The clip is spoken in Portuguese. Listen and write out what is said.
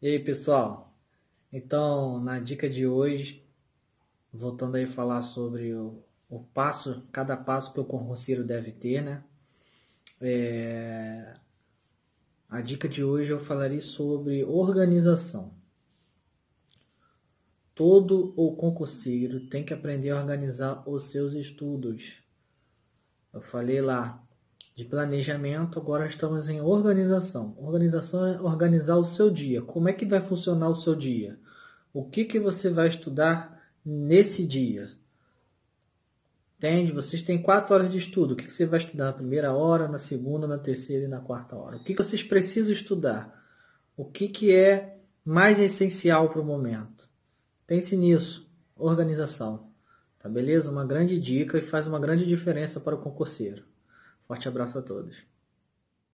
E aí, pessoal? Então, na dica de hoje, voltando aí a falar sobre o, o passo, cada passo que o concurseiro deve ter, né? É... A dica de hoje eu falarei sobre organização. Todo o concurseiro tem que aprender a organizar os seus estudos. Eu falei lá, de planejamento, agora estamos em organização. Organização é organizar o seu dia. Como é que vai funcionar o seu dia? O que, que você vai estudar nesse dia? Entende? Vocês têm quatro horas de estudo. O que, que você vai estudar na primeira hora, na segunda, na terceira e na quarta hora? O que, que vocês precisam estudar? O que, que é mais essencial para o momento? Pense nisso. Organização. Tá beleza? Uma grande dica e faz uma grande diferença para o concurseiro. Forte abraço a todos.